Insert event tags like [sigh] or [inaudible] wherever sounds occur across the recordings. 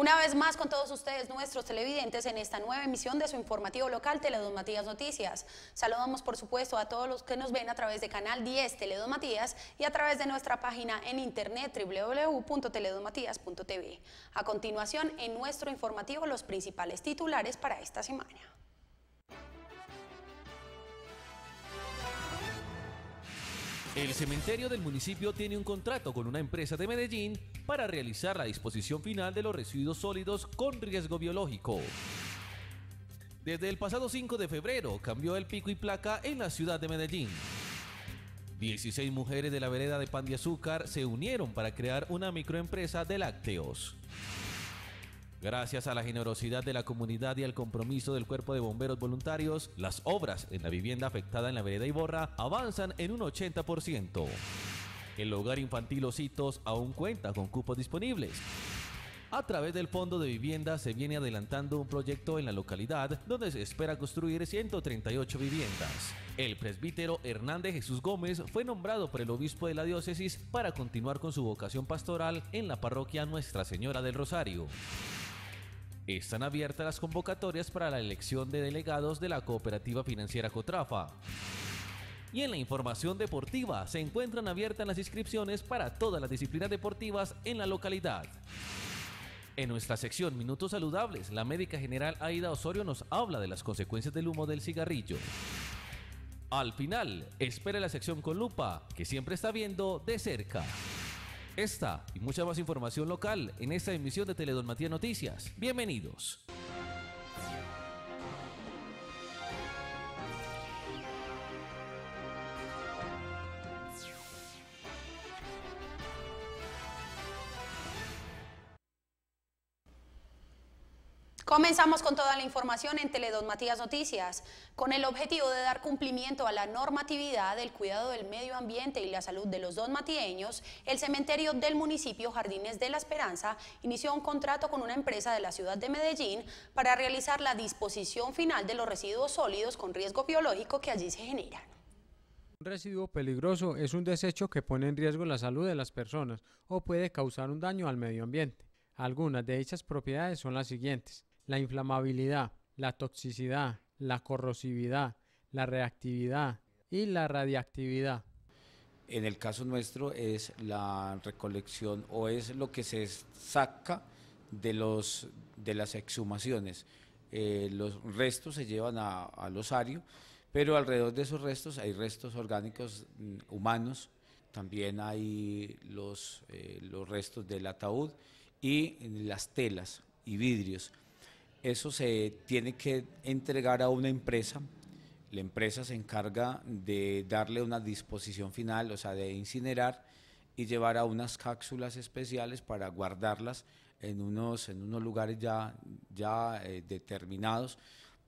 Una vez más con todos ustedes, nuestros televidentes, en esta nueva emisión de su informativo local teledomatías Matías Noticias. Saludamos, por supuesto, a todos los que nos ven a través de Canal 10 teledomatías Matías y a través de nuestra página en internet www.teledomatías.tv. A continuación, en nuestro informativo, los principales titulares para esta semana. El cementerio del municipio tiene un contrato con una empresa de Medellín para realizar la disposición final de los residuos sólidos con riesgo biológico. Desde el pasado 5 de febrero cambió el pico y placa en la ciudad de Medellín. 16 mujeres de la vereda de Pan de Azúcar se unieron para crear una microempresa de lácteos. Gracias a la generosidad de la comunidad y al compromiso del cuerpo de bomberos voluntarios, las obras en la vivienda afectada en la vereda Iborra avanzan en un 80%. El hogar infantil Ositos aún cuenta con cupos disponibles. A través del Fondo de Vivienda se viene adelantando un proyecto en la localidad donde se espera construir 138 viviendas. El presbítero Hernández Jesús Gómez fue nombrado por el obispo de la diócesis para continuar con su vocación pastoral en la parroquia Nuestra Señora del Rosario están abiertas las convocatorias para la elección de delegados de la cooperativa financiera Cotrafa. Y en la información deportiva se encuentran abiertas las inscripciones para todas las disciplinas deportivas en la localidad. En nuestra sección Minutos Saludables, la médica general Aida Osorio nos habla de las consecuencias del humo del cigarrillo. Al final, espere la sección con lupa, que siempre está viendo de cerca. Esta y mucha más información local en esta emisión de Teledon Noticias. Bienvenidos. Comenzamos con toda la información en Teledón Matías Noticias, con el objetivo de dar cumplimiento a la normatividad del cuidado del medio ambiente y la salud de los dos matieños, el cementerio del municipio Jardines de la Esperanza inició un contrato con una empresa de la ciudad de Medellín para realizar la disposición final de los residuos sólidos con riesgo biológico que allí se generan. Un residuo peligroso es un desecho que pone en riesgo la salud de las personas o puede causar un daño al medio ambiente. Algunas de dichas propiedades son las siguientes la inflamabilidad, la toxicidad, la corrosividad, la reactividad y la radiactividad. En el caso nuestro es la recolección o es lo que se saca de, los, de las exhumaciones. Eh, los restos se llevan al osario, pero alrededor de esos restos hay restos orgánicos mm, humanos, también hay los, eh, los restos del ataúd y las telas y vidrios. Eso se tiene que entregar a una empresa. La empresa se encarga de darle una disposición final, o sea, de incinerar y llevar a unas cápsulas especiales para guardarlas en unos, en unos lugares ya, ya eh, determinados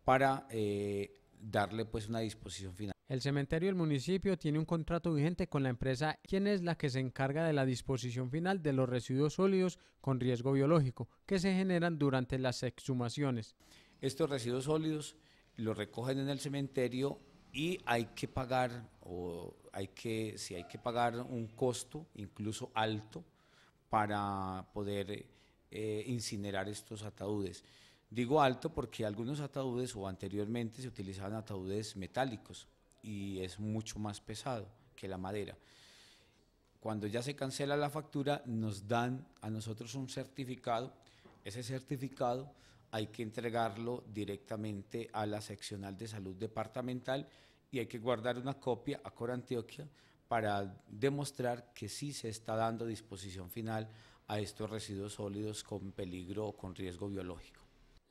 para eh, darle pues una disposición final. El cementerio del municipio tiene un contrato vigente con la empresa, quien es la que se encarga de la disposición final de los residuos sólidos con riesgo biológico que se generan durante las exhumaciones. Estos residuos sólidos los recogen en el cementerio y hay que pagar, o hay que, si hay que pagar un costo incluso alto para poder eh, incinerar estos ataúdes. Digo alto porque algunos ataúdes o anteriormente se utilizaban ataúdes metálicos, y es mucho más pesado que la madera. Cuando ya se cancela la factura, nos dan a nosotros un certificado. Ese certificado hay que entregarlo directamente a la seccional de salud departamental y hay que guardar una copia a Cora Antioquia para demostrar que sí se está dando disposición final a estos residuos sólidos con peligro o con riesgo biológico.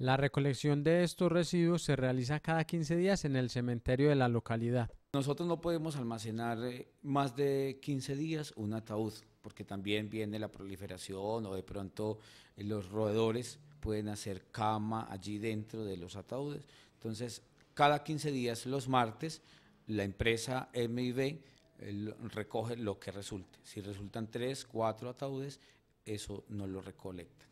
La recolección de estos residuos se realiza cada 15 días en el cementerio de la localidad. Nosotros no podemos almacenar eh, más de 15 días un ataúd, porque también viene la proliferación o de pronto eh, los roedores pueden hacer cama allí dentro de los ataúdes. Entonces, cada 15 días, los martes, la empresa MIB eh, recoge lo que resulte. Si resultan 3, 4 ataúdes, eso no lo recolecta.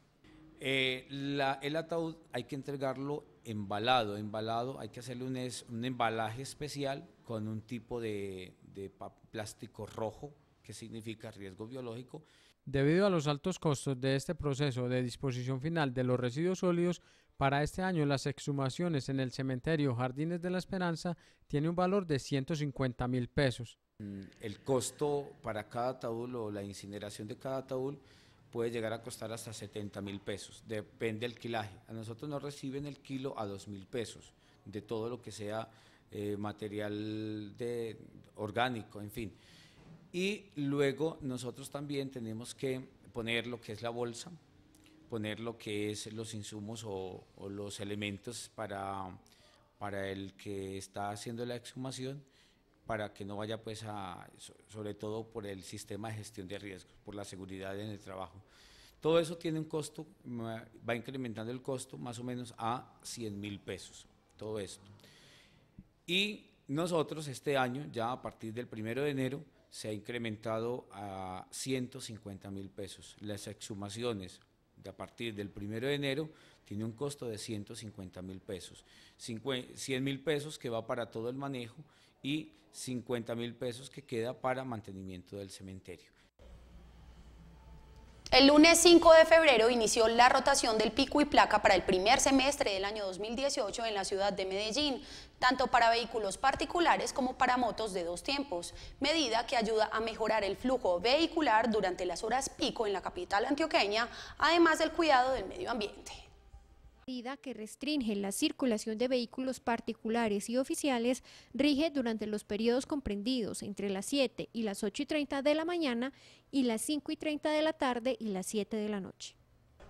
Eh, el ataúd hay que entregarlo embalado. Embalado hay que hacerle un, un embalaje especial con un tipo de, de plástico rojo que significa riesgo biológico. Debido a los altos costos de este proceso de disposición final de los residuos sólidos, para este año las exhumaciones en el cementerio Jardines de la Esperanza tiene un valor de 150 mil pesos. Mm, el costo para cada ataúd o la incineración de cada ataúd puede llegar a costar hasta 70 mil pesos, depende del quilaje. A nosotros nos reciben el kilo a 2 mil pesos de todo lo que sea eh, material de, orgánico, en fin. Y luego nosotros también tenemos que poner lo que es la bolsa, poner lo que es los insumos o, los elementos para el que está haciendo la exhumación para que no vaya pues a, sobre todo por el sistema de gestión de riesgos, por la seguridad en el trabajo. Todo eso tiene un costo, va incrementando el costo más o menos a 100 mil pesos, todo esto. Y nosotros este año, ya a partir del primero de enero, se ha incrementado a 150 mil pesos. Las exhumaciones de a partir del primero de enero tiene un costo de 150 mil pesos, 100 mil pesos que va para todo el manejo y 50 mil pesos que queda para mantenimiento del cementerio. El lunes 5 de febrero inició la rotación del pico y placa para el primer semestre del año 2018 en la ciudad de Medellín, tanto para vehículos particulares como para motos de dos tiempos, medida que ayuda a mejorar el flujo vehicular durante las horas pico en la capital antioqueña, además del cuidado del medio ambiente medida que restringe la circulación de vehículos particulares y oficiales rige durante los periodos comprendidos entre las 7 y las 8 y 30 de la mañana y las 5 y 30 de la tarde y las 7 de la noche.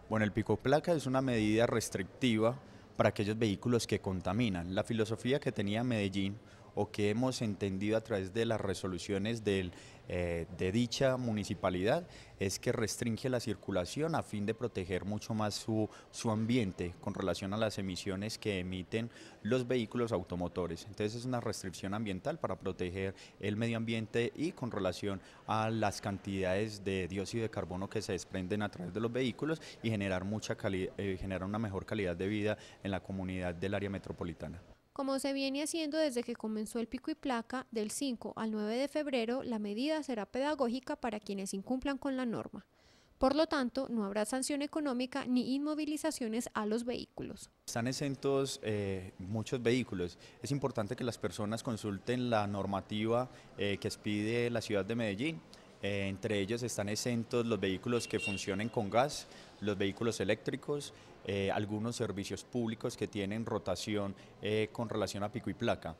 Bueno, el pico placa es una medida restrictiva para aquellos vehículos que contaminan. La filosofía que tenía Medellín o que hemos entendido a través de las resoluciones eh, de dicha municipalidad es que restringe la circulación a fin de proteger mucho más su, ambiente con relación a las emisiones que emiten los vehículos automotores. Entonces es una restricción ambiental para proteger el medio ambiente y con relación a las cantidades de dióxido de carbono que se desprenden a través de los vehículos y generar, mucha eh, generar una mejor calidad de vida en la comunidad del área metropolitana. Como se viene haciendo desde que comenzó el pico y placa, del 5 al 9 de febrero, la medida será pedagógica para quienes incumplan con la norma. Por lo tanto, no habrá sanción económica ni inmovilizaciones a los vehículos. Están exentos eh, muchos vehículos. Es importante que las personas consulten la normativa eh, que expide la ciudad de Medellín. Eh, entre ellos están exentos los vehículos que funcionen con gas, los vehículos eléctricos, eh, algunos servicios públicos que tienen rotación eh, con relación a pico y placa.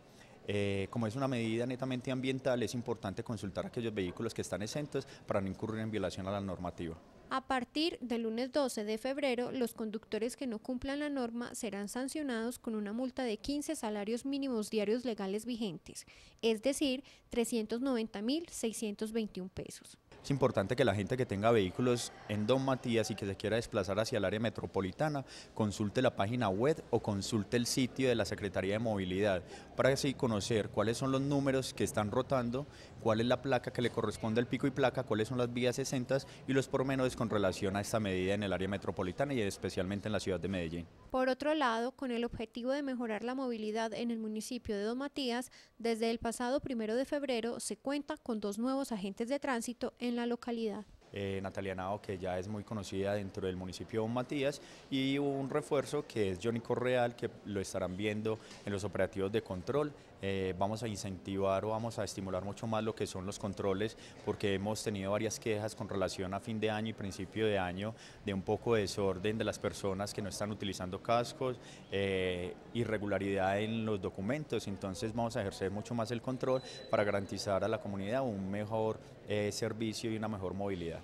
Eh, como es una medida netamente ambiental, es importante consultar aquellos vehículos que están exentos para no incurrir en violación a la normativa. A partir del lunes 12 de febrero, los conductores que no cumplan la norma serán sancionados con una multa de 15 salarios mínimos diarios legales vigentes, es decir, 390.621 pesos. Es importante que la gente que tenga vehículos en Don Matías y que se quiera desplazar hacia el área metropolitana, consulte la página web o consulte el sitio de la Secretaría de Movilidad para así conocer cuáles son los números que están rotando, cuál es la placa que le corresponde al pico y placa, cuáles son las vías exentas y los pormenores con relación a esta medida en el área metropolitana y especialmente en la ciudad de Medellín. Por otro lado, con el objetivo de mejorar la movilidad en el municipio de Don Matías, desde el pasado primero de febrero se cuenta con dos nuevos agentes de tránsito en la localidad. Eh, Natalia Nao, que ya es muy conocida dentro del municipio de Don Matías, y un refuerzo que es Johnny Correal, que lo estarán viendo en los operativos de control eh, vamos a incentivar o vamos a estimular mucho más lo que son los controles, porque hemos tenido varias quejas con relación a fin de año y principio de año de un poco de desorden de las personas que no están utilizando cascos, eh, irregularidad en los documentos, entonces vamos a ejercer mucho más el control para garantizar a la comunidad un mejor eh, servicio y una mejor movilidad.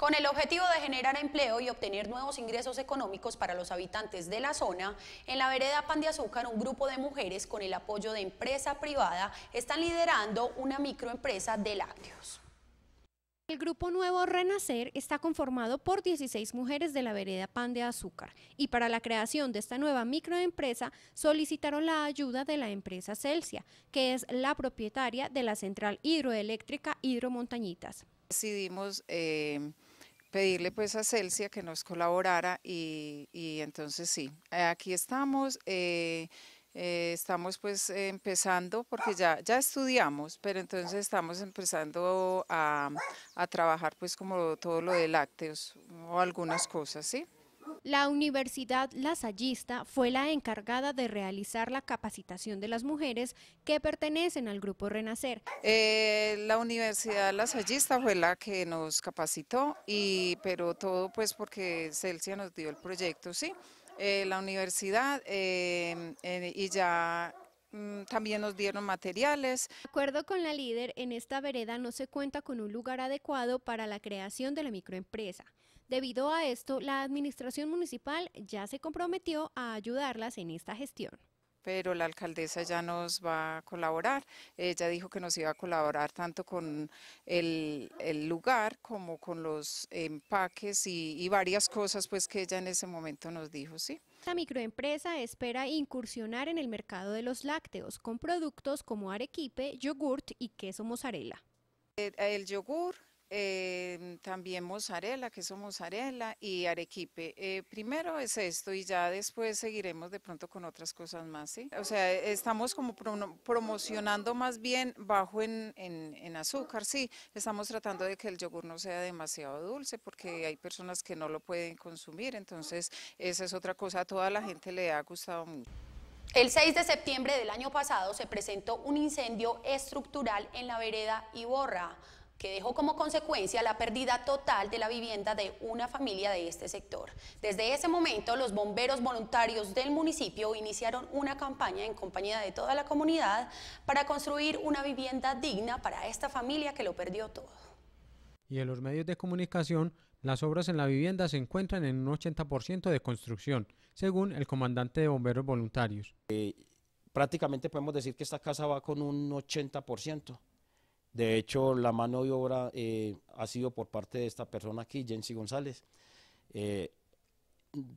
Con el objetivo de generar empleo y obtener nuevos ingresos económicos para los habitantes de la zona, en la vereda Pan de Azúcar, un grupo de mujeres con el apoyo de empresa privada están liderando una microempresa de lácteos. El grupo nuevo Renacer está conformado por 16 mujeres de la vereda Pan de Azúcar y para la creación de esta nueva microempresa solicitaron la ayuda de la empresa Celsia, que es la propietaria de la central hidroeléctrica Hidromontañitas. Decidimos eh, pedirle pues a Celsia que nos colaborara y, y entonces sí, eh, aquí estamos. Eh, eh, estamos pues empezando, porque ya, ya estudiamos, pero entonces estamos empezando a, a trabajar pues como todo lo de lácteos o algunas cosas, ¿sí? La Universidad Lasallista fue la encargada de realizar la capacitación de las mujeres que pertenecen al Grupo Renacer. Eh, la Universidad Lasallista fue la que nos capacitó, y, pero todo pues porque Celsia nos dio el proyecto, sí. Eh, la universidad eh, y ya mm, también nos dieron materiales. De acuerdo con la líder, en esta vereda no se cuenta con un lugar adecuado para la creación de la microempresa. Debido a esto, la Administración Municipal ya se comprometió a ayudarlas en esta gestión pero la alcaldesa ya nos va a colaborar. Ella dijo que nos iba a colaborar tanto con el, lugar como con los empaques y, varias cosas pues que ella en ese momento nos dijo, sí. La microempresa espera incursionar en el mercado de los lácteos con productos como arequipe, yogurt y queso mozzarella. El, eh, el yogur eh, también mozzarella, queso mozzarella y arequipe. Eh, primero es esto y ya después seguiremos de pronto con otras cosas más, ¿sí? O sea, estamos como promocionando más bien bajo en, en, azúcar, sí. Estamos tratando de que el yogur no sea demasiado dulce porque hay personas que no lo pueden consumir, entonces esa es otra cosa, a toda la gente le ha gustado mucho. El 6 de septiembre del año pasado se presentó un incendio estructural en la vereda Iborra, que dejó como consecuencia la pérdida total de la vivienda de una familia de este sector. Desde ese momento, los bomberos voluntarios del municipio iniciaron una campaña en compañía de toda la comunidad para construir una vivienda digna para esta familia que lo perdió todo. Y en los medios de comunicación, las obras en la vivienda se encuentran en un 80% de construcción, según el comandante de bomberos voluntarios. Eh, prácticamente podemos decir que esta casa va con un 80% de hecho, la mano de obra eh, ha sido por parte de esta persona aquí, Jensi González. Eh,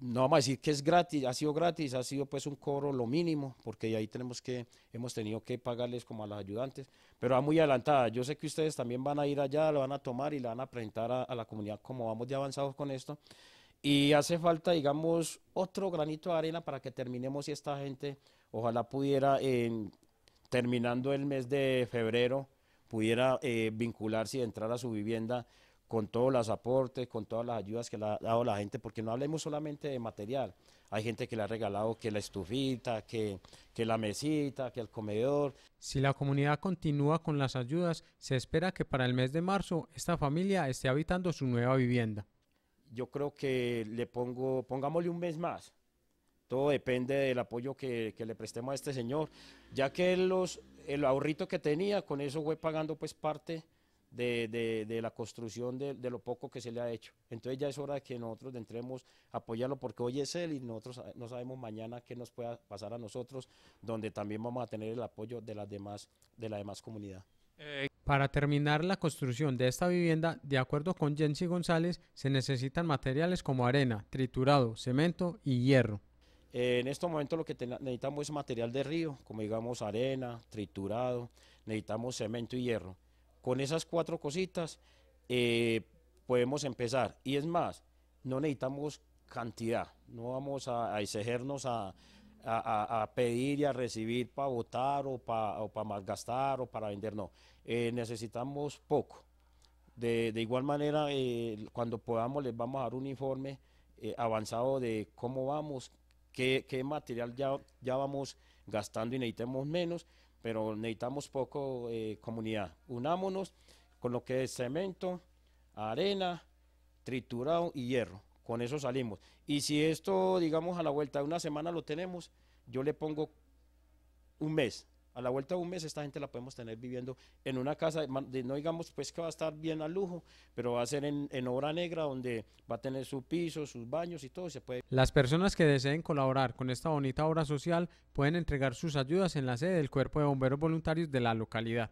no vamos a decir que es gratis, ha sido gratis, ha sido pues un cobro lo mínimo, porque ahí tenemos que, hemos tenido que pagarles como a las ayudantes, pero va muy adelantada. Yo sé que ustedes también van a ir allá, lo van a tomar y la van a presentar a, la comunidad como vamos de avanzados con esto. Y hace falta, digamos, otro granito de arena para que terminemos y esta gente, ojalá pudiera, terminando el mes de febrero, pudiera eh, vincularse y entrar a su vivienda con todos los aportes, con todas las ayudas que le ha dado la gente, porque no hablemos solamente de material. Hay gente que le ha regalado que la estufita, que, que la mesita, que el comedor. Si la comunidad continúa con las ayudas, se espera que para el mes de marzo esta familia esté habitando su nueva vivienda. Yo creo que le pongo, pongámosle un mes más. Todo depende del apoyo que, que le prestemos a este señor, ya que los, el ahorrito que tenía, con eso fue pagando pues parte de, de, la construcción de, de, lo poco que se le ha hecho. Entonces ya es hora de que nosotros entremos a apoyarlo porque hoy es él y nosotros no sabemos mañana qué nos pueda pasar a nosotros, donde también vamos a tener el apoyo de, las demás, de la demás comunidad. Eh, para terminar la construcción de esta vivienda, de acuerdo con Jensi González, se necesitan materiales como arena, triturado, cemento y hierro. Eh, en estos momentos lo que necesitamos es material de río, como digamos arena, triturado, necesitamos cemento y hierro. Con esas cuatro cositas eh, podemos empezar. Y es más, no necesitamos cantidad, no vamos a, a a, pedir y a recibir para votar o para malgastar o para vender, no. Eh, necesitamos poco. De, igual manera, cuando podamos les vamos a dar un informe avanzado de cómo vamos, qué, material ya, ya vamos gastando y necesitemos menos, pero necesitamos poco eh, comunidad. Unámonos con lo que es cemento, arena, triturado y hierro. Con eso salimos. Y si esto, digamos, a la vuelta de una semana lo tenemos, yo le pongo un mes a la vuelta de un mes esta gente la podemos tener viviendo en una casa, no digamos pues que va a estar bien a lujo, pero va a ser en, obra negra donde va a tener su piso, sus baños y todo. Se puede. Las personas que deseen colaborar con esta bonita obra social pueden entregar sus ayudas en la sede del Cuerpo de Bomberos Voluntarios de la localidad.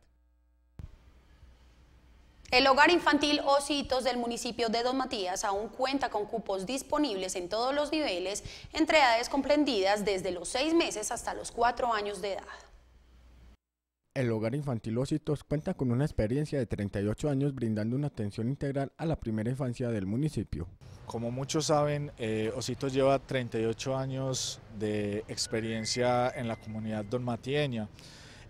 El hogar infantil Ositos del municipio de Don Matías aún cuenta con cupos disponibles en todos los niveles, entre edades comprendidas desde los seis meses hasta los cuatro años de edad. El Hogar Infantil Ositos cuenta con una experiencia de 38 años brindando una atención integral a la primera infancia del municipio. Como muchos saben, eh, Ositos lleva 38 años de experiencia en la comunidad donmatieña.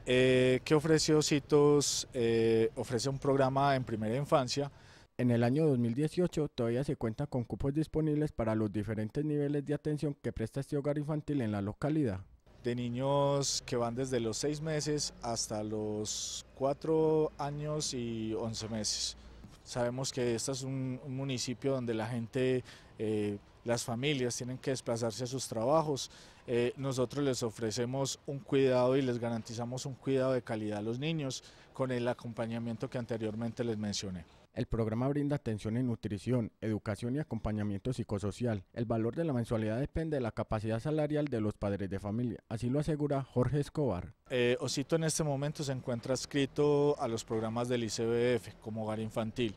Eh, ¿Qué ofrece Ositos? Eh, ofrece un programa en primera infancia. En el año 2018 todavía se cuenta con cupos disponibles para los diferentes niveles de atención que presta este hogar infantil en la localidad de niños que van desde los seis meses hasta los 4 años y 11 meses. Sabemos que este es un, municipio donde la gente, eh, las familias tienen que desplazarse a sus trabajos. Eh, nosotros les ofrecemos un cuidado y les garantizamos un cuidado de calidad a los niños con el acompañamiento que anteriormente les mencioné. El programa brinda atención en nutrición, educación y acompañamiento psicosocial. El valor de la mensualidad depende de la capacidad salarial de los padres de familia, así lo asegura Jorge Escobar. Eh, Osito en este momento se encuentra adscrito a los programas del ICBF como hogar infantil.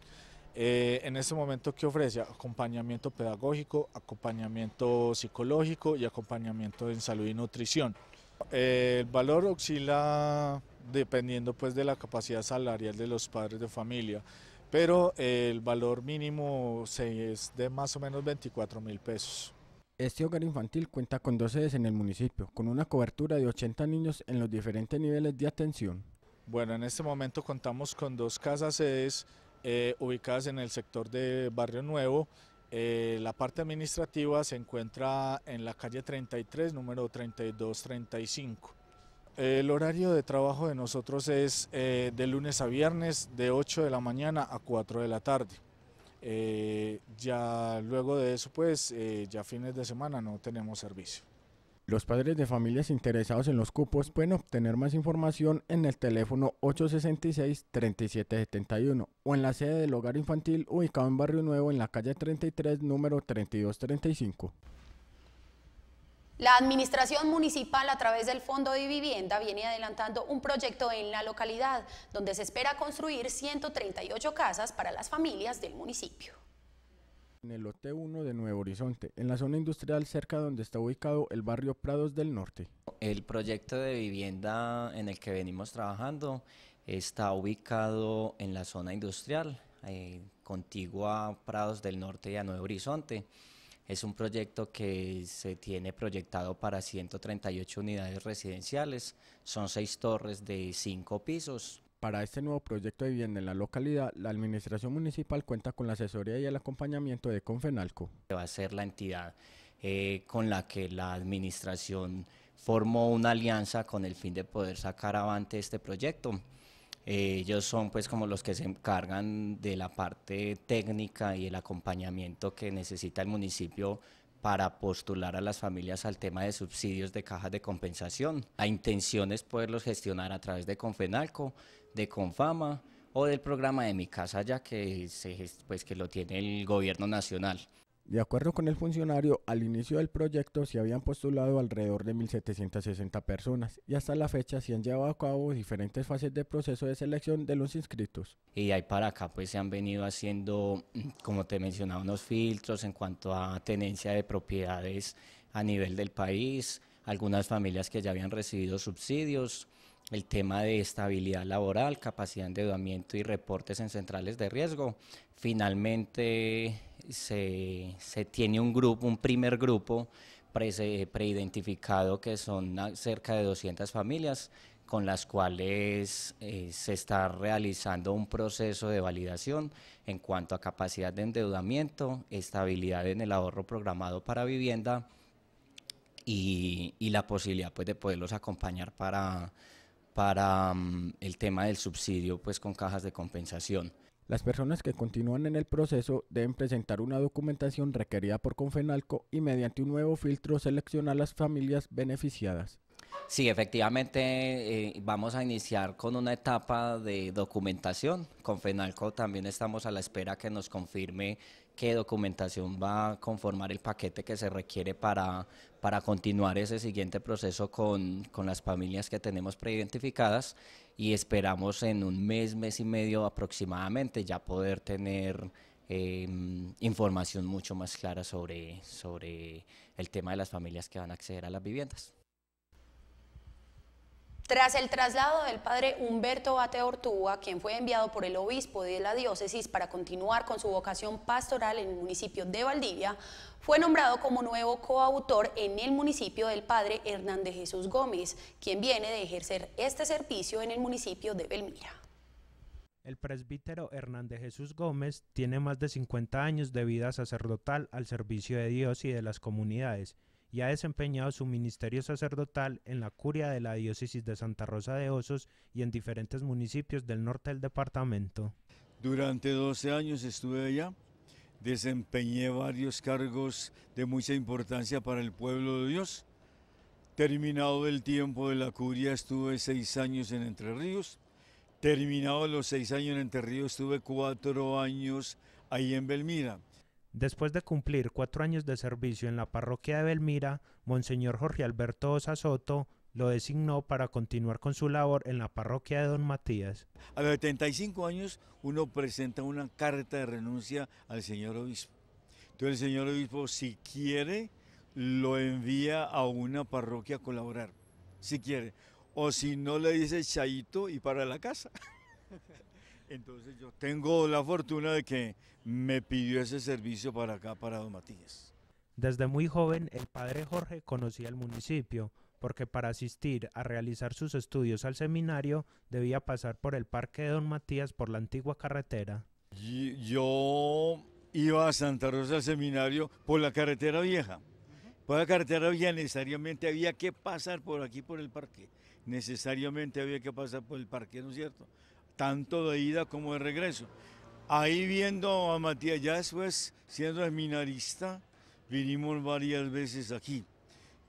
Eh, en este momento, ¿qué ofrece? Acompañamiento pedagógico, acompañamiento psicológico y acompañamiento en salud y nutrición. Eh, el valor oscila dependiendo pues de la capacidad salarial de los padres de familia pero el valor mínimo es de más o menos 24 mil pesos. Este hogar infantil cuenta con dos sedes en el municipio, con una cobertura de 80 niños en los diferentes niveles de atención. Bueno, en este momento contamos con dos casas sedes eh, ubicadas en el sector de Barrio Nuevo. Eh, la parte administrativa se encuentra en la calle 33, número 3235. El horario de trabajo de nosotros es eh, de lunes a viernes de 8 de la mañana a 4 de la tarde. Eh, ya luego de eso, pues eh, ya fines de semana no tenemos servicio. Los padres de familias interesados en los cupos pueden obtener más información en el teléfono 866-3771 o en la sede del hogar infantil ubicado en Barrio Nuevo en la calle 33, número 3235. La Administración Municipal, a través del Fondo de Vivienda, viene adelantando un proyecto en la localidad, donde se espera construir 138 casas para las familias del municipio. En el lote 1 de Nuevo Horizonte, en la zona industrial cerca donde está ubicado el barrio Prados del Norte. El proyecto de vivienda en el que venimos trabajando está ubicado en la zona industrial, eh, contigua a Prados del Norte y a Nuevo Horizonte. Es un proyecto que se tiene proyectado para 138 unidades residenciales, son seis torres de cinco pisos. Para este nuevo proyecto de vivienda en la localidad, la Administración Municipal cuenta con la asesoría y el acompañamiento de Confenalco. Va a ser la entidad eh, con la que la Administración formó una alianza con el fin de poder sacar avante este proyecto. Eh, ellos son pues como los que se encargan de la parte técnica y el acompañamiento que necesita el municipio para postular a las familias al tema de subsidios de cajas de compensación. La intención es poderlos gestionar a través de Confenalco, de Confama o del programa de Mi Casa Ya que, pues, que lo tiene el gobierno nacional. De acuerdo con el funcionario, al inicio del proyecto se habían postulado alrededor de 1.760 personas y hasta la fecha se han llevado a cabo diferentes fases de proceso de selección de los inscritos. Y ahí para acá pues se han venido haciendo, mm, como te mencionaba, unos filtros en cuanto a tenencia de propiedades a nivel del país, algunas familias que ya habían recibido subsidios, el tema de estabilidad laboral, capacidad de endeudamiento y reportes en centrales de riesgo. Finalmente se, tiene un grupo, un primer grupo preidentificado que son cerca de 200 familias con las cuales eh, se está realizando un proceso de validación en cuanto a capacidad de endeudamiento, estabilidad en el ahorro programado para vivienda y, y la posibilidad pues, de poderlos acompañar para, para mm, el tema del subsidio pues con cajas de compensación. Las personas que continúan en el proceso deben presentar una documentación requerida por Confenalco y mediante un nuevo filtro seleccionar las familias beneficiadas. Sí, efectivamente eh, vamos a iniciar con una etapa de documentación. Confenalco también estamos a la espera que nos confirme qué documentación va a conformar el paquete que se requiere para, para continuar ese siguiente proceso con, con las familias que tenemos preidentificadas y esperamos en un mes, mes y medio aproximadamente ya poder tener em, información mucho más clara sobre, sobre el tema de las familias que van a acceder a las viviendas. Tras el traslado del padre Humberto Bate Ortúa, quien fue enviado por el obispo de la diócesis para continuar con su vocación pastoral en el municipio de Valdivia, fue nombrado como nuevo coautor en el municipio del padre Hernández Jesús Gómez, quien viene de ejercer este servicio en el municipio de Belmira. El presbítero Hernández Jesús Gómez tiene más de 50 años de vida sacerdotal al servicio de Dios y de las comunidades y ha desempeñado su ministerio sacerdotal en la curia de la diócesis de Santa Rosa de Osos y en diferentes municipios del norte del departamento. Durante 12 años estuve allá, desempeñé varios cargos de mucha importancia para el pueblo de Dios. Terminado el tiempo de la curia estuve seis años en Entre Ríos. terminado los seis años en Entre Ríos estuve cuatro años ahí en Belmira. Después de cumplir cuatro años de servicio en la parroquia de Belmira, Monseñor Jorge Alberto Osa lo designó para continuar con su labor en la parroquia de Don Matías. A los 75 años uno presenta una carta de renuncia al señor obispo. Entonces el señor obispo, si quiere, lo envía a una parroquia a colaborar, si quiere. O si no, le dice chayito y para la casa. [laughs] Entonces yo tengo la fortuna de que me pidió ese servicio para acá, para Don Matías. Desde muy joven, el padre Jorge conocía el municipio, porque para asistir a realizar sus estudios al seminario debía pasar por el Parque de Don Matías por la antigua carretera. Yo iba a Santa Rosa al seminario por la carretera vieja. Por la carretera vieja necesariamente había que pasar por aquí, por el parque. Necesariamente había que pasar por el parque, ¿no es cierto? tanto de ida como de regreso. Ahí viendo a Matías, ya después, pues, siendo seminarista, vinimos varias veces aquí.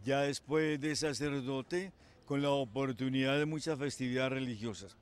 Ya después de sacerdote, con la oportunidad de muchas festividades religiosas.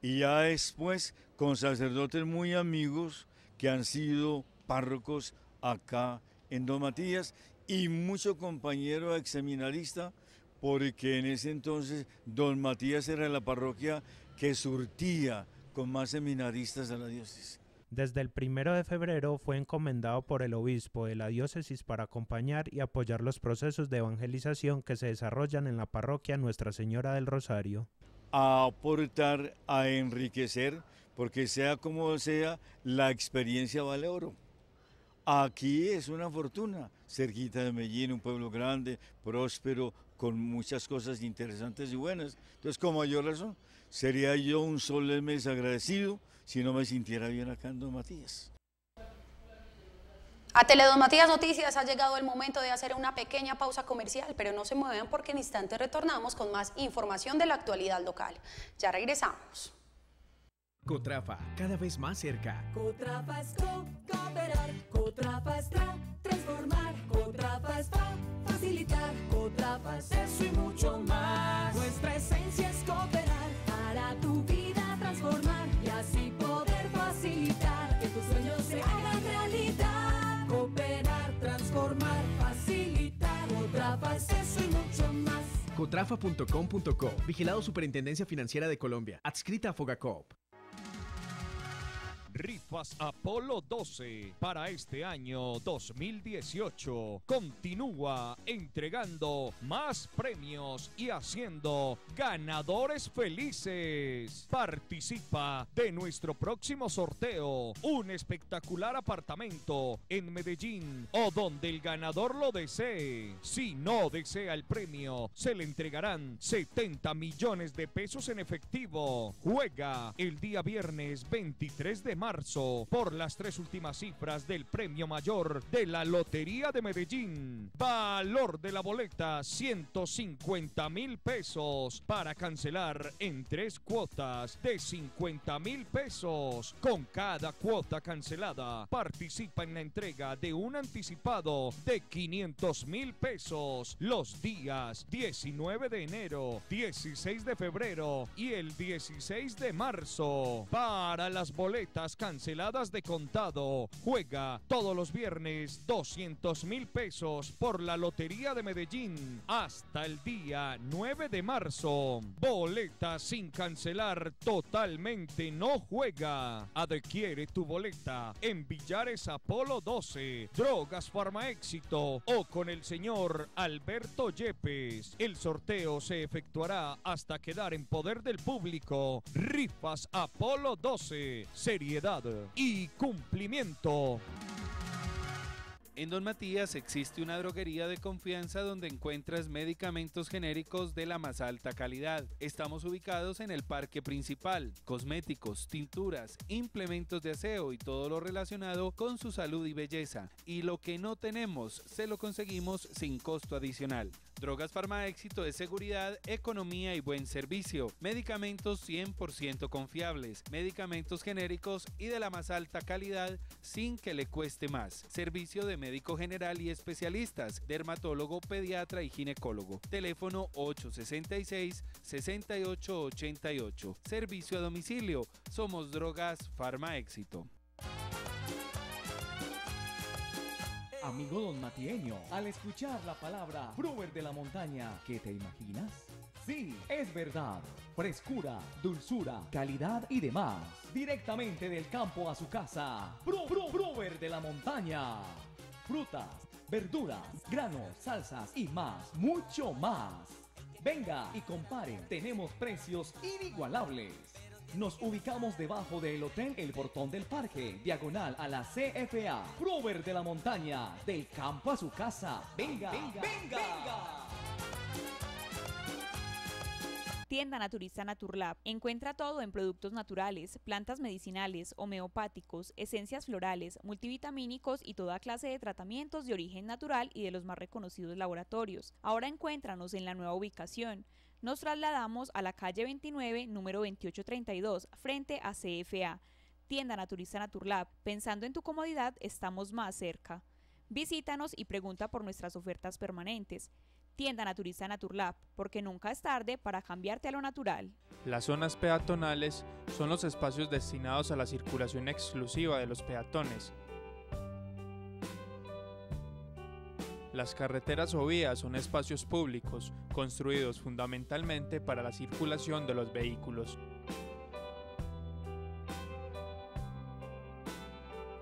Y ya después, con sacerdotes muy amigos que han sido párrocos acá en Don Matías y mucho compañero ex seminarista, porque en ese entonces Don Matías era la parroquia que surtía con más seminaristas a la diócesis. Desde el primero de febrero fue encomendado por el obispo de la diócesis para acompañar y apoyar los procesos de evangelización que se desarrollan en la parroquia Nuestra Señora del Rosario. A aportar, a enriquecer, porque sea como sea, la experiencia vale oro. Aquí es una fortuna, cerquita de Medellín, un pueblo grande, próspero, con muchas cosas interesantes y buenas. Entonces, con mayor razón, sería yo un solemne agradecido si no me sintiera bien acá en Don Matías. A Teledon Matías Noticias ha llegado el momento de hacer una pequeña pausa comercial, pero no se muevan porque en instante retornamos con más información de la actualidad local. Ya regresamos. Cotrafa, cada vez más cerca. Cotrafa es cooperar, Cotrafa es transformar, Cotrafa es facilitar, es eso y mucho más. Nuestra esencia es cooperar para tu vida transformar y así poder facilitar que tus sueños se hagan realidad. Cooperar, transformar, facilitar, es eso y mucho más. Cotrafa.com.co, Vigilado Superintendencia Financiera de Colombia, adscrita a Fogacop. Rifas Apolo 12 para este año 2018. Continúa entregando más premios y haciendo ganadores felices. Participa de nuestro próximo sorteo, un espectacular apartamento en Medellín o donde el ganador lo desee. Si no desea el premio, se le entregarán 70 millones de pesos en efectivo. Juega el día viernes 23 de mayo marzo por las tres últimas cifras del premio mayor de la Lotería de Medellín. Valor de la boleta 150 mil pesos para cancelar en tres cuotas de 50 mil pesos. Con cada cuota cancelada participa en la entrega de un anticipado de 500 mil pesos los días 19 de enero, 16 de febrero y el 16 de marzo. Para las boletas canceladas de contado. Juega todos los viernes 200 mil pesos por la Lotería de Medellín hasta el día 9 de marzo. Boleta sin cancelar totalmente no juega. Adquiere tu boleta en Villares Apolo 12, Drogas Farma Éxito o con el señor Alberto Yepes. El sorteo se efectuará hasta quedar en poder del público. Rifas Apolo 12, seriedad y cumplimiento. En Don Matías existe una droguería de confianza donde encuentras medicamentos genéricos de la más alta calidad. Estamos ubicados en el parque principal, cosméticos, tinturas, implementos de aseo y todo lo relacionado con su salud y belleza. Y lo que no tenemos se lo conseguimos sin costo adicional. Drogas Farma Éxito es seguridad, economía y buen servicio. Medicamentos 100% confiables, medicamentos genéricos y de la más alta calidad sin que le cueste más. Servicio de médico general y especialistas, dermatólogo, pediatra y ginecólogo. Teléfono 866-6888. Servicio a domicilio. Somos Drogas Farma Éxito. Amigo don Matieño, al escuchar la palabra Brewer de la Montaña, ¿qué te imaginas? Sí, es verdad. Frescura, dulzura, calidad y demás. Directamente del campo a su casa. Bro, bro, de la Montaña frutas, verduras, granos, salsas y más, mucho más. Venga y comparen, tenemos precios inigualables. Nos ubicamos debajo del Hotel El Portón del Parque, diagonal a la CFA, Prover de la Montaña, del campo a su casa. Venga, venga, venga. venga. Tienda Naturista Naturlab. Encuentra todo en productos naturales, plantas medicinales, homeopáticos, esencias florales, multivitamínicos y toda clase de tratamientos de origen natural y de los más reconocidos laboratorios. Ahora encuéntranos en la nueva ubicación. Nos trasladamos a la calle 29, número 2832, frente a CFA. Tienda Naturista Naturlab. Pensando en tu comodidad, estamos más cerca. Visítanos y pregunta por nuestras ofertas permanentes. Tienda naturista Naturlab, porque nunca es tarde para cambiarte a lo natural. Las zonas peatonales son los espacios destinados a la circulación exclusiva de los peatones. Las carreteras o vías son espacios públicos, construidos fundamentalmente para la circulación de los vehículos.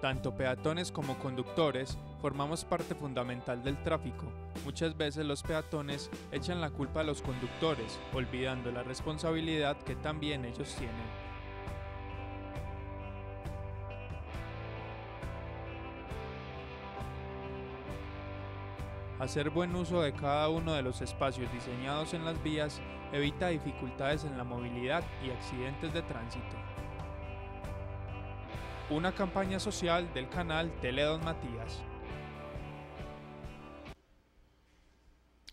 Tanto peatones como conductores formamos parte fundamental del tráfico, Muchas veces los peatones echan la culpa a los conductores, olvidando la responsabilidad que también ellos tienen. Hacer buen uso de cada uno de los espacios diseñados en las vías evita dificultades en la movilidad y accidentes de tránsito. Una campaña social del canal Don Matías.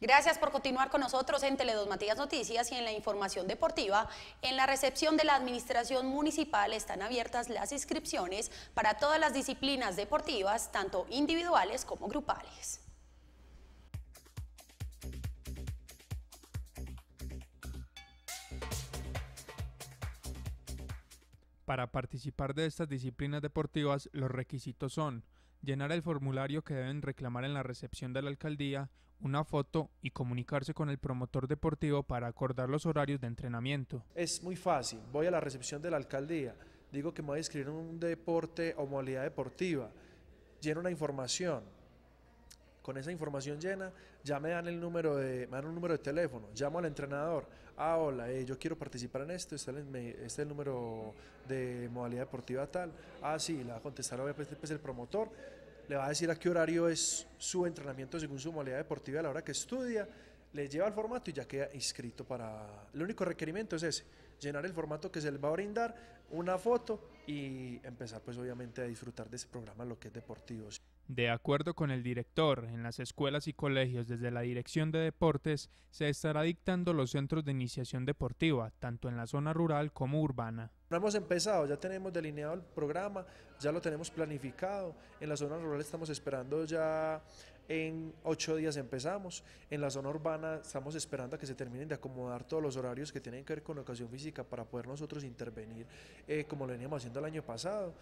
Gracias por continuar con nosotros en Tele2 Matías Noticias y en la información deportiva. En la recepción de la Administración Municipal están abiertas las inscripciones para todas las disciplinas deportivas, tanto individuales como grupales. Para participar de estas disciplinas deportivas, los requisitos son llenar el formulario que deben reclamar en la recepción de la alcaldía, una foto y comunicarse con el promotor deportivo para acordar los horarios de entrenamiento. Es muy fácil, voy a la recepción de la alcaldía, digo que me voy a inscribir en un deporte o modalidad deportiva, lleno una información, con esa información llena, ya me dan el número de, me dan un número de teléfono, llamo al entrenador, ah, hola, eh, yo quiero participar en esto, este, este es, el, número de modalidad deportiva tal, ah, sí, la va a contestar obviamente pues, el promotor le va a decir a qué horario es su entrenamiento según su modalidad deportiva a la hora que estudia, le lleva el formato y ya queda inscrito para... El único requerimiento es ese, llenar el formato que se le va a brindar, una foto y empezar pues obviamente a disfrutar de ese programa, lo que es deportivo. De acuerdo con el director, en las escuelas y colegios desde la Dirección de Deportes se estará dictando los centros de iniciación deportiva, tanto en la zona rural como urbana. No hemos empezado, ya tenemos delineado el programa, ya lo tenemos planificado. En la zona rural estamos esperando ya en ocho días empezamos. En la zona urbana estamos esperando a que se terminen de acomodar todos los horarios que tienen que ver con la educación física para poder nosotros intervenir eh, como lo veníamos haciendo el año pasado.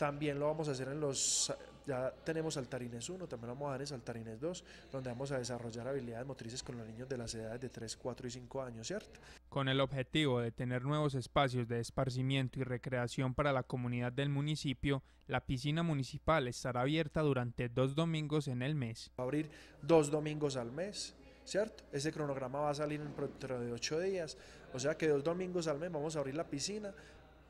También lo vamos a hacer en los, ya tenemos saltarines 1, también lo vamos a hacer en saltarines 2, donde vamos a desarrollar habilidades motrices con los niños de las edades de 3, 4 y 5 años, ¿cierto? Con el objetivo de tener nuevos espacios de esparcimiento y recreación para la comunidad del municipio, la piscina municipal estará abierta durante dos domingos en el mes. Va a abrir dos domingos al mes, ¿cierto? Ese cronograma va a salir dentro de ocho días, o sea que dos domingos al mes vamos a abrir la piscina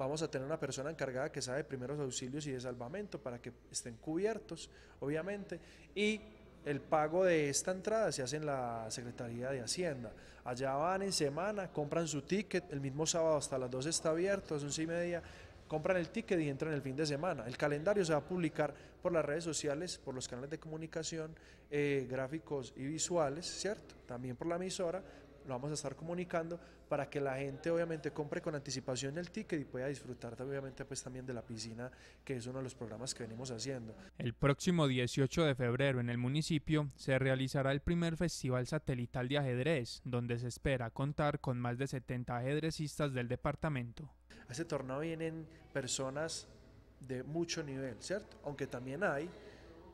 vamos a tener una persona encargada que sabe de primeros auxilios y de salvamento para que estén cubiertos, obviamente, y el pago de esta entrada se hace en la Secretaría de Hacienda. Allá van en semana, compran su ticket, el mismo sábado hasta las 12 está abierto, es 11 y media, compran el ticket y entran el fin de semana. El calendario se va a publicar por las redes sociales, por los canales de comunicación, eh, gráficos y visuales, ¿cierto? También por la emisora lo vamos a estar comunicando para que la gente obviamente compre con anticipación el ticket y pueda disfrutar obviamente pues también de la piscina, que es uno de los programas que venimos haciendo. El próximo 18 de febrero en el municipio se realizará el primer Festival Satelital de Ajedrez, donde se espera contar con más de 70 ajedrecistas del departamento. A este torneo vienen personas de mucho nivel, ¿cierto? Aunque también hay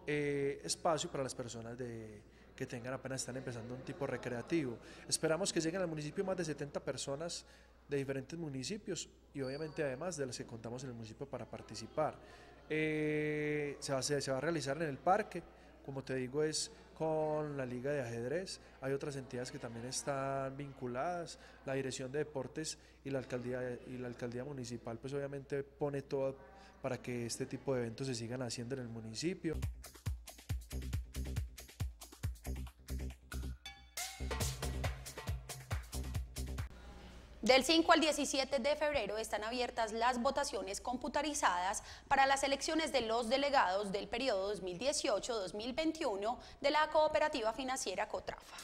eh, espacio para las personas de que tengan apenas están empezando un tipo recreativo. Esperamos que lleguen al municipio más de 70 personas de diferentes municipios y obviamente además de las que contamos en el municipio para participar. Eh, se, va, va a realizar en el parque, como te digo, es con la Liga de Ajedrez. Hay otras entidades que también están vinculadas. La Dirección de Deportes y la Alcaldía, y la alcaldía Municipal, pues obviamente pone todo para que este tipo de eventos se sigan haciendo en el municipio. Del 5 al 17 de febrero están abiertas las votaciones computarizadas para las elecciones de los delegados del periodo 2018-2021 de la Cooperativa Financiera Cotrafa.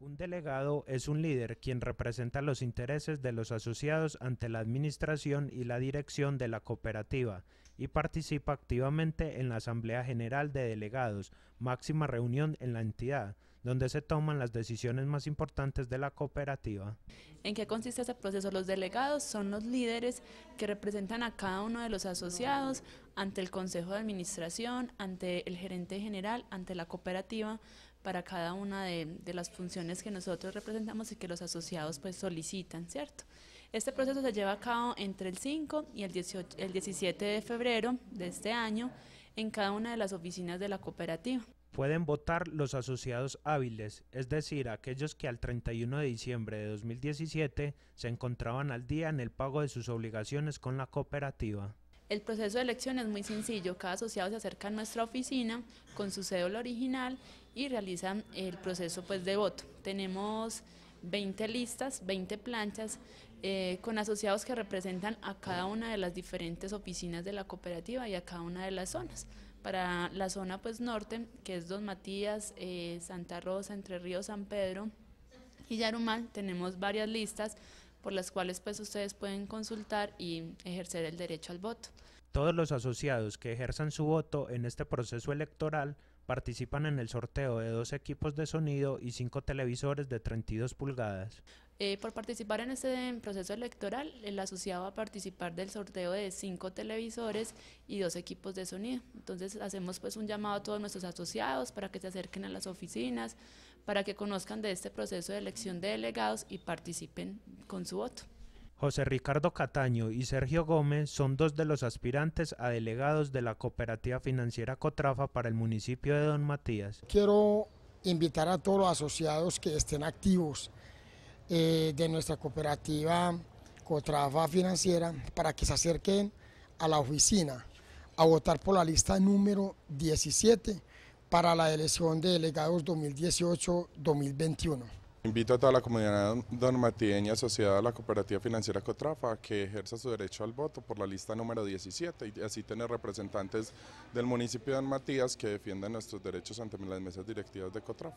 Un delegado es un líder quien representa los intereses de los asociados ante la administración y la dirección de la cooperativa y participa activamente en la Asamblea General de Delegados, máxima reunión en la entidad donde se toman las decisiones más importantes de la cooperativa. ¿En qué consiste este proceso? Los delegados son los líderes que representan a cada uno de los asociados ante el Consejo de Administración, ante el gerente general, ante la cooperativa, para cada una de, las funciones que nosotros representamos y que los asociados pues solicitan, ¿cierto? Este proceso se lleva a cabo entre el 5 y el 17 de febrero de este año en cada una de las oficinas de la cooperativa pueden votar los asociados hábiles, es decir, aquellos que al 31 de diciembre de 2017 se encontraban al día en el pago de sus obligaciones con la cooperativa. El proceso de elección es muy sencillo, cada asociado se acerca a nuestra oficina con su cédula original y realizan el proceso pues, de voto. Tenemos 20 listas, 20 planchas, eh, con asociados que representan a cada una de las diferentes oficinas de la cooperativa y a cada una de las zonas para la zona pues norte, que es Don Matías, eh, Santa Rosa, Entre Ríos, San Pedro y Yarumal, tenemos varias listas por las cuales pues ustedes pueden consultar y ejercer el derecho al voto. Todos los asociados que ejercen su voto en este proceso electoral participan en el sorteo de dos equipos de sonido y cinco televisores de 32 pulgadas. Eh, por participar en este proceso electoral, el asociado va a participar del sorteo de cinco televisores y dos equipos de sonido. Entonces hacemos pues un llamado a todos nuestros asociados para que se acerquen a las oficinas, para que conozcan de este proceso de elección de delegados y participen con su voto. José Ricardo Cataño y Sergio Gómez son dos de los aspirantes a delegados de la cooperativa financiera Cotrafa para el municipio de Don Matías. Quiero invitar a todos los asociados que estén activos eh, de nuestra cooperativa Cotrafa Financiera para que se acerquen a la oficina a votar por la lista número 17 para la elección de delegados 2018-2021. Invito a toda la comunidad donmatideña asociada a la Cooperativa Financiera Cotrafa a que ejerza su derecho al voto por la lista número 17 y así tener representantes del municipio de Don Matías que defiendan nuestros derechos ante las mesas directivas de Cotrafa.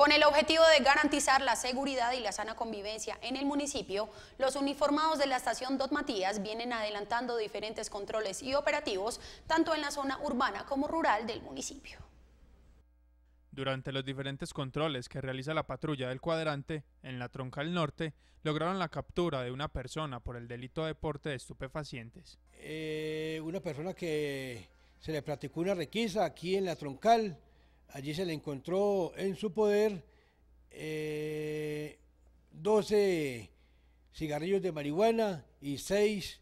Con el objetivo de garantizar la seguridad y la sana convivencia en el municipio, los uniformados de la estación Dot Matías vienen adelantando diferentes controles y operativos, tanto en la zona urbana como rural del municipio. Durante los diferentes controles que realiza la patrulla del cuadrante, en la troncal norte, lograron la captura de una persona por el delito de porte de estupefacientes. Eh, una persona que se le practicó una requisa aquí en la troncal, Allí se le encontró en su poder 12 eh, cigarrillos de marihuana y 6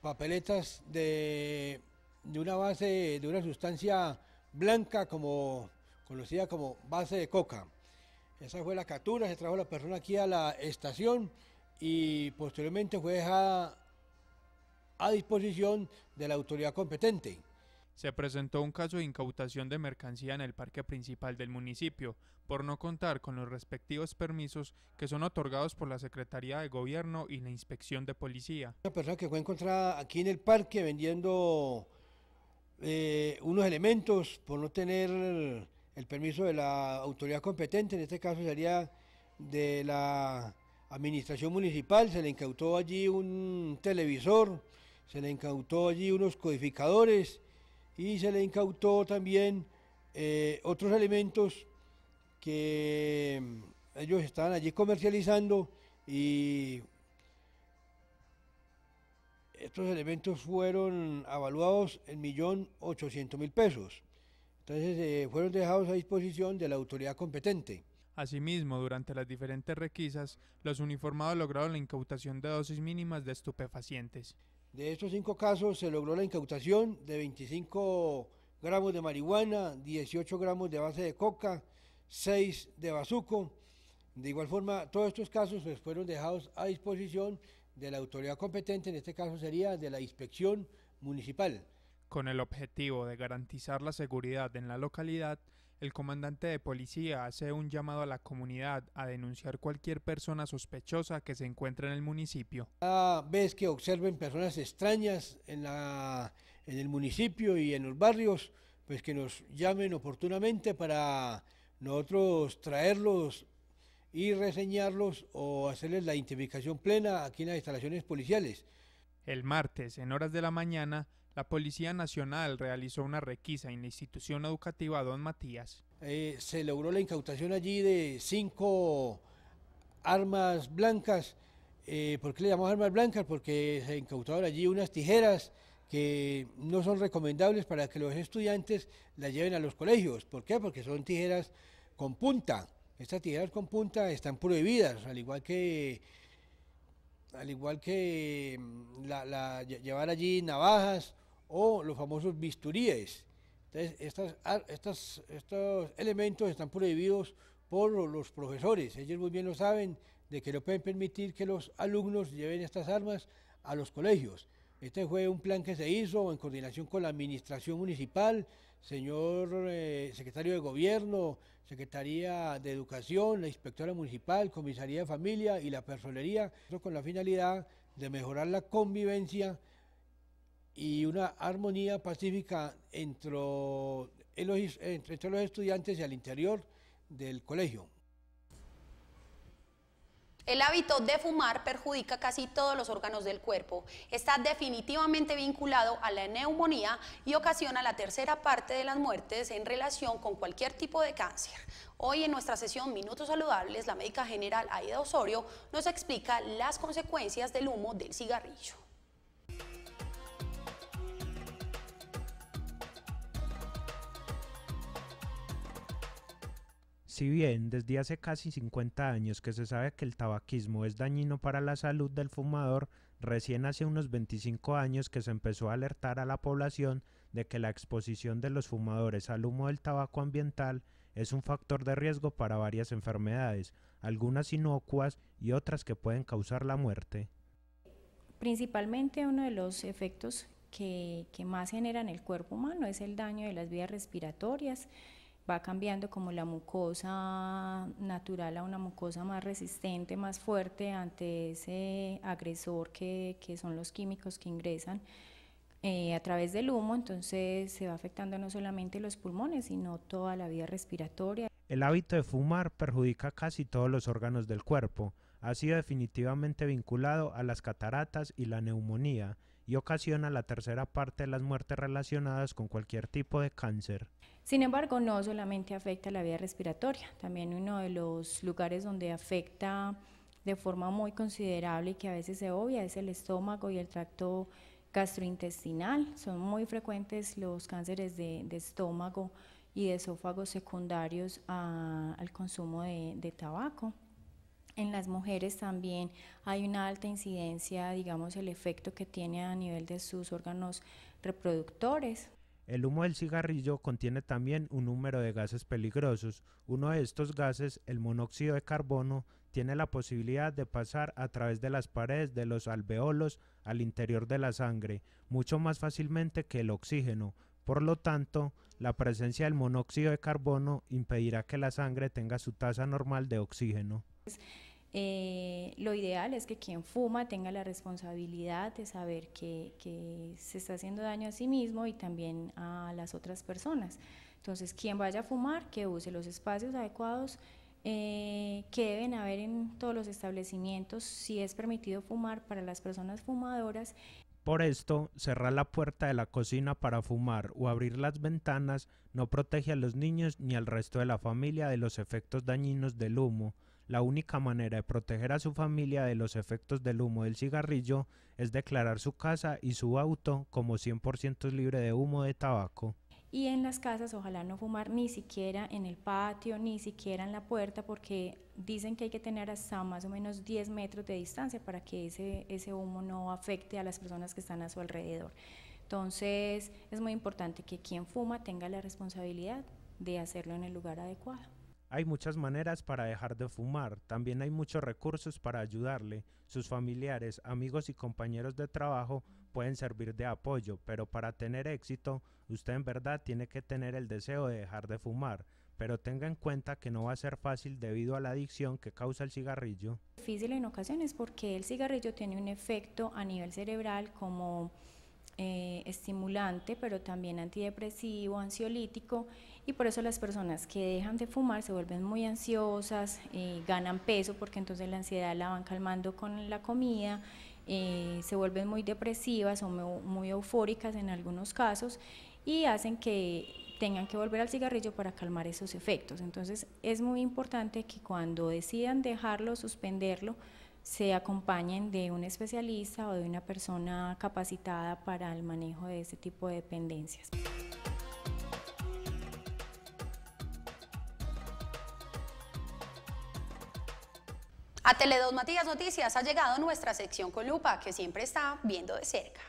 papeletas de, de, una base, de una sustancia blanca como, conocida como base de coca. Esa fue la captura, se trajo la persona aquí a la estación y posteriormente fue dejada a disposición de la autoridad competente. Se presentó un caso de incautación de mercancía en el parque principal del municipio, por no contar con los respectivos permisos que son otorgados por la Secretaría de Gobierno y la Inspección de Policía. Una persona que fue encontrada aquí en el parque vendiendo eh, unos elementos por no tener el permiso de la autoridad competente, en este caso sería de la administración municipal, se le incautó allí un televisor, se le incautó allí unos codificadores y se le incautó también eh, otros elementos que mm, ellos estaban allí comercializando y estos elementos fueron avaluados en millón mil pesos. Entonces eh, fueron dejados a disposición de la autoridad competente. Asimismo, durante las diferentes requisas, los uniformados lograron la incautación de dosis mínimas de estupefacientes. De estos cinco casos se logró la incautación de 25 gramos de marihuana, 18 gramos de base de coca, 6 de bazuco. De igual forma, todos estos casos fueron dejados a disposición de la autoridad competente, en este caso sería de la inspección municipal. Con el objetivo de garantizar la seguridad en la localidad, el comandante de policía hace un llamado a la comunidad a denunciar cualquier persona sospechosa que se encuentre en el municipio. Cada vez que observen personas extrañas en, en el municipio y en los barrios, pues que nos llamen oportunamente para nosotros traerlos y reseñarlos o hacerles la identificación plena aquí en las instalaciones policiales. El martes, en horas de la mañana, la Policía Nacional realizó una requisa en la institución educativa Don Matías. Eh, se logró la incautación allí de cinco armas blancas. Eh, ¿Por qué le llamamos armas blancas? Porque se incautaron allí unas tijeras que no son recomendables para que los estudiantes las lleven a los colegios. ¿Por qué? Porque son tijeras con punta. Estas tijeras con punta están prohibidas, al igual que al igual que mm, llevar allí navajas o los famosos bisturíes. Entonces, ah, estos elementos están prohibidos por los profesores. Ellos muy bien lo saben de que no pueden permitir que los alumnos lleven estas armas a los colegios. Este fue un plan que se hizo en coordinación con la administración municipal, señor eh, secretario de Gobierno, Secretaría de Educación, la inspectora municipal, Comisaría de Familia y la personería, con la finalidad de mejorar la convivencia y una armonía pacífica entre los, entre los estudiantes y al interior del colegio. El hábito de fumar perjudica casi todos los órganos del cuerpo. Está definitivamente vinculado a la neumonía y ocasiona la tercera parte de las muertes en relación con cualquier tipo de cáncer. Hoy en nuestra sesión Minutos Saludables, la médica general Aida Osorio nos explica las consecuencias del humo del cigarrillo. Si bien desde hace casi 50 años que se sabe que el tabaquismo es dañino para la salud del fumador, recién hace unos 25 años que se empezó a alertar a la población de que la exposición de los fumadores al humo del tabaco ambiental es un factor de riesgo para varias enfermedades, algunas inocuas y otras que pueden causar la muerte. Principalmente uno de los efectos que, más generan el cuerpo humano es el daño de las vías respiratorias, va cambiando como la mucosa natural a una mucosa más resistente, más fuerte ante ese agresor que, son los químicos que ingresan eh, a través del humo, entonces se va afectando no solamente los pulmones, sino toda la vía respiratoria. El hábito de fumar perjudica casi todos los órganos del cuerpo. Ha sido definitivamente vinculado a las cataratas y la neumonía, y ocasiona la tercera parte de las muertes relacionadas con cualquier tipo de cáncer. Sin embargo, no solamente afecta la vía respiratoria, también uno de los lugares donde afecta de forma muy considerable y que a veces se obvia es el estómago y el tracto gastrointestinal. Son muy frecuentes los cánceres de, estómago y de esófago secundarios al consumo de tabaco. En las mujeres también hay una alta incidencia, digamos, el efecto que tiene a nivel de sus órganos reproductores. El humo del cigarrillo contiene también un número de gases peligrosos. Uno de estos gases, el monóxido de carbono, tiene la posibilidad de pasar a través de las paredes de los alveolos al interior de la sangre, mucho más fácilmente que el oxígeno. Por lo tanto, la presencia del monóxido de carbono impedirá que la sangre tenga su tasa normal de oxígeno. Pues, eh, lo ideal es que quien fuma tenga la responsabilidad de saber que, se está haciendo daño a sí mismo y también a las otras personas. Entonces, quien vaya a fumar, que use los espacios adecuados eh, que deben haber en todos los establecimientos, si es permitido fumar para las personas fumadoras. Por esto, cerrar la puerta de la cocina para fumar o abrir las ventanas no protege a los niños ni al resto de la familia de los efectos dañinos del humo la única manera de proteger a su familia de los efectos del humo del cigarrillo es declarar su casa y su auto como 100% libre de humo de tabaco. Y en las casas ojalá no fumar ni siquiera en el patio, ni siquiera en la puerta, porque dicen que hay que tener hasta más o menos 10 metros de distancia para que ese, ese humo no afecte a las personas que están a su alrededor. Entonces es muy importante que quien fuma tenga la responsabilidad de hacerlo en el lugar adecuado. Hay muchas maneras para dejar de fumar, también hay muchos recursos para ayudarle. Sus familiares, amigos y compañeros de trabajo pueden servir de apoyo, pero para tener éxito, usted en verdad tiene que tener el deseo de dejar de fumar, pero tenga en cuenta que no va a ser fácil debido a la adicción que causa el cigarrillo. Difícil en ocasiones porque el cigarrillo tiene un efecto a nivel cerebral como eh, estimulante, pero también antidepresivo, ansiolítico, y por eso las personas que dejan de fumar se vuelven muy ansiosas, eh, ganan peso porque entonces la ansiedad la van calmando con la comida, eh, se vuelven muy depresivas o muy eufóricas en algunos casos y hacen que tengan que volver al cigarrillo para calmar esos efectos. Entonces es muy importante que cuando decidan dejarlo, suspenderlo, se acompañen de un especialista o de una persona capacitada para el manejo de este tipo de dependencias. A Tele2 Matías Noticias ha llegado nuestra sección Colupa lupa que siempre está viendo de cerca.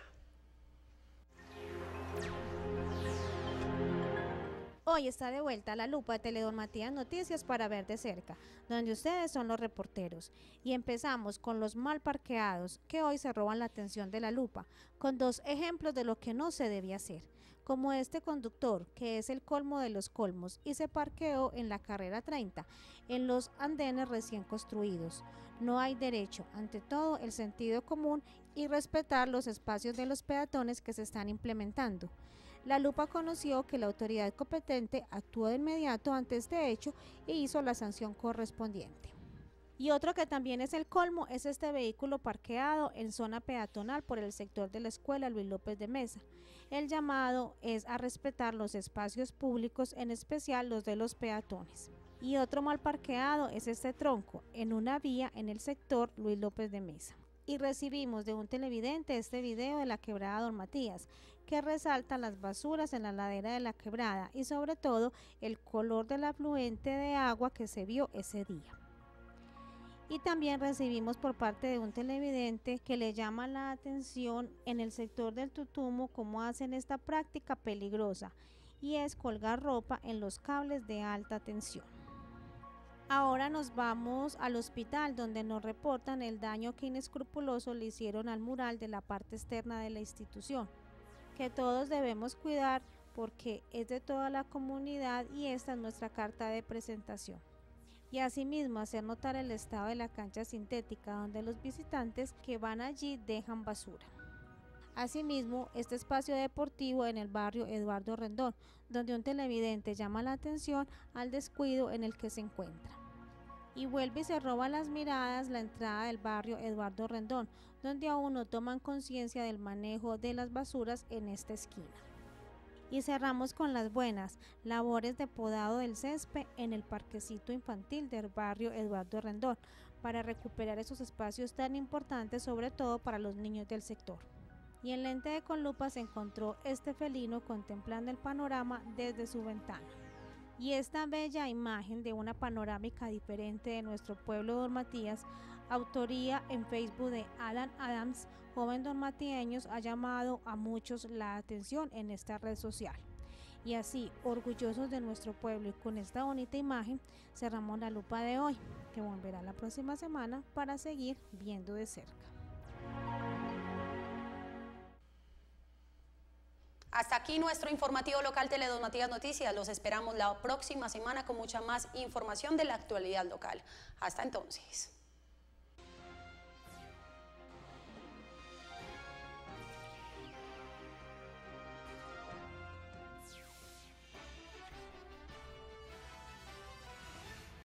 Hoy está de vuelta la lupa de Teledor Matías Noticias para ver de cerca, donde ustedes son los reporteros. Y empezamos con los mal parqueados que hoy se roban la atención de la lupa, con dos ejemplos de lo que no se debía hacer, como este conductor, que es el colmo de los colmos y se parqueó en la carrera 30, en los andenes recién construidos. No hay derecho, ante todo el sentido común y respetar los espacios de los peatones que se están implementando. La lupa conoció que la autoridad competente actuó de inmediato ante este hecho e hizo la sanción correspondiente. Y otro que también es el colmo es este vehículo parqueado en zona peatonal por el sector de la escuela Luis López de Mesa. El llamado es a respetar los espacios públicos, en especial los de los peatones. Y otro mal parqueado es este tronco en una vía en el sector Luis López de Mesa y recibimos de un televidente este video de la quebrada Don Matías, que resalta las basuras en la ladera de la quebrada y sobre todo el color del afluente de agua que se vio ese día. Y también recibimos por parte de un televidente que le llama la atención en el sector del tutumo cómo hacen esta práctica peligrosa y es colgar ropa en los cables de alta tensión. Ahora nos vamos al hospital donde nos reportan el daño que inescrupuloso le hicieron al mural de la parte externa de la institución, que todos debemos cuidar porque es de toda la comunidad y esta es nuestra carta de presentación. Y asimismo hacer notar el estado de la cancha sintética donde los visitantes que van allí dejan basura. Asimismo, este espacio deportivo en el barrio Eduardo Rendón, donde un televidente llama la atención al descuido en el que se encuentra y vuelve y se roba las miradas la entrada del barrio Eduardo Rendón, donde aún no toman conciencia del manejo de las basuras en esta esquina. Y cerramos con las buenas, labores de podado del césped en el parquecito infantil del barrio Eduardo Rendón, para recuperar esos espacios tan importantes sobre todo para los niños del sector y en lente de con lupa se encontró este felino contemplando el panorama desde su ventana. Y esta bella imagen de una panorámica diferente de nuestro pueblo Matías, autoría en Facebook de Alan Adams, joven dormatieños, ha llamado a muchos la atención en esta red social. Y así, orgullosos de nuestro pueblo y con esta bonita imagen, cerramos la lupa de hoy, que volverá la próxima semana para seguir viendo de cerca. Hasta aquí nuestro informativo local Teledon Matías Noticias. Los esperamos la próxima semana con mucha más información de la actualidad local. Hasta entonces.